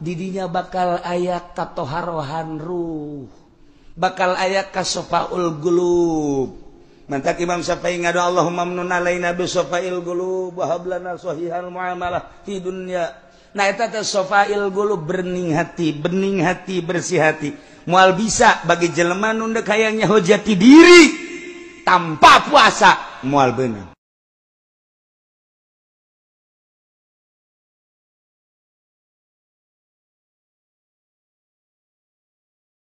didinya bakal ayat tatoharrohan bakal ayat ka sofaul gulu man bangs Allah umaam na sofail gusholah tidnya sofail gulu berning hati bening hati bersih hati mual bisa bagi jeleman kaynya hojaki diri tampak puasa mual bebenar